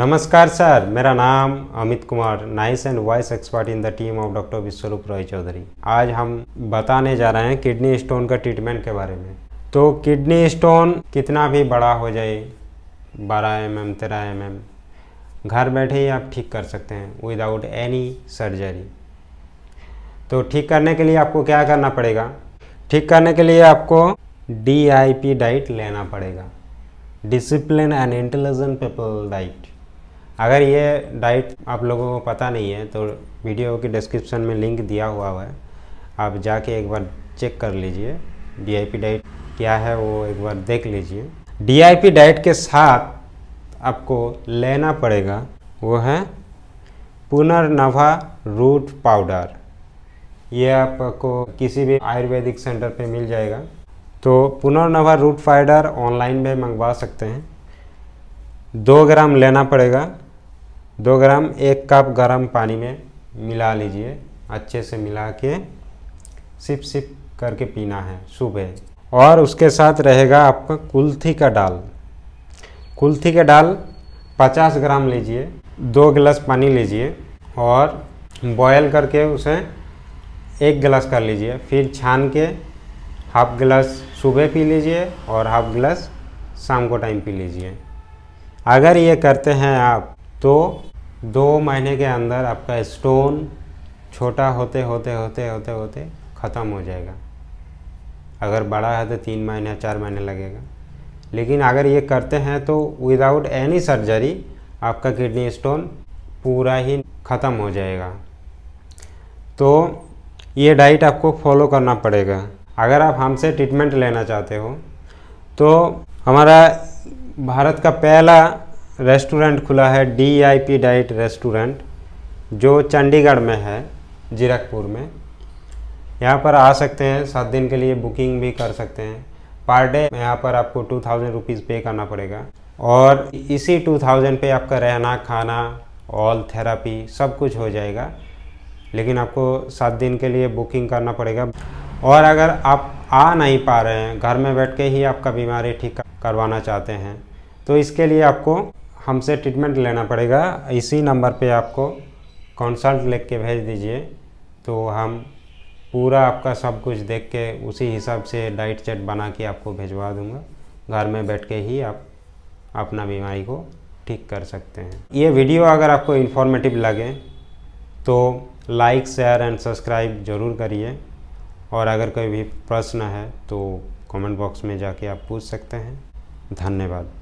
नमस्कार सर मेरा नाम Amit Kumar nice and voice expert in the team of doctor Biswaroop Roy Chowdhury आज हम बताने जा रहे हैं किडनी स्टोन का ट्रीटमेंट के बारे में तो किडनी स्टोन कितना भी बड़ा हो जाए बारह एम एम तेरह एम एम घर बैठे ही आप ठीक कर सकते हैं विदाउट एनी सर्जरी तो ठीक करने के लिए आपको क्या करना पड़ेगा ठीक करने के लिए आपको डी आई पी डाइट लेना पड़ेगा discipline and intelligent people diet अगर ये डाइट आप लोगों को पता नहीं है तो वीडियो के डिस्क्रिप्शन में लिंक दिया हुआ है आप जाके एक बार चेक कर लीजिए डी डाइट क्या है वो एक बार देख लीजिए डी डाइट के साथ आपको लेना पड़ेगा वो है पुनर्नवा रूट पाउडर ये आपको किसी भी आयुर्वेदिक सेंटर पे मिल जाएगा तो पुनर्नवा रूट पाउडर ऑनलाइन भी मंगवा सकते हैं दो ग्राम लेना पड़ेगा दो ग्राम एक कप गर्म पानी में मिला लीजिए अच्छे से मिला के सिप सिप करके पीना है सुबह और उसके साथ रहेगा आपका कुल्थी का डाल कुल्थी का डाल 50 ग्राम लीजिए दो गिलास पानी लीजिए और बॉयल करके उसे एक गिलास कर लीजिए फिर छान के हाफ गिलास सुबह पी लीजिए और हाफ गिलास शाम को टाइम पी लीजिए अगर ये करते हैं आप तो दो महीने के अंदर आपका स्टोन छोटा होते होते होते होते होते ख़त्म हो जाएगा अगर बड़ा है तो तीन महीने चार महीने लगेगा लेकिन अगर ये करते हैं तो विदाउट एनी सर्जरी आपका किडनी स्टोन पूरा ही ख़त्म हो जाएगा तो ये डाइट आपको फॉलो करना पड़ेगा अगर आप हमसे ट्रीटमेंट लेना चाहते हो तो हमारा भारत का पहला रेस्टोरेंट खुला है डीआईपी डाइट रेस्टोरेंट जो चंडीगढ़ में है जीरकपुर में यहाँ पर आ सकते हैं सात दिन के लिए बुकिंग भी कर सकते हैं पर डे यहाँ पर आपको टू थाउजेंड रुपीज़ पे करना पड़ेगा और इसी टू थाउजेंड पे आपका रहना खाना ऑल थेरापी सब कुछ हो जाएगा लेकिन आपको सात दिन के लिए बुकिंग करना पड़ेगा और अगर आप आ नहीं पा रहे हैं घर में बैठ के ही आपका बीमारी ठीक करवाना चाहते हैं तो इसके लिए आपको हमसे ट्रीटमेंट लेना पड़ेगा इसी नंबर पे आपको कंसल्ट लिख के भेज दीजिए तो हम पूरा आपका सब कुछ देख के उसी हिसाब से डाइट चेट बना के आपको भिजवा दूँगा घर में बैठ के ही आप अपना बीमारी को ठीक कर सकते हैं ये वीडियो अगर आपको इन्फॉर्मेटिव लगे तो लाइक शेयर एंड सब्सक्राइब ज़रूर करिए और अगर कोई भी प्रश्न है तो कमेंट बॉक्स में जाके आप पूछ सकते हैं धन्यवाद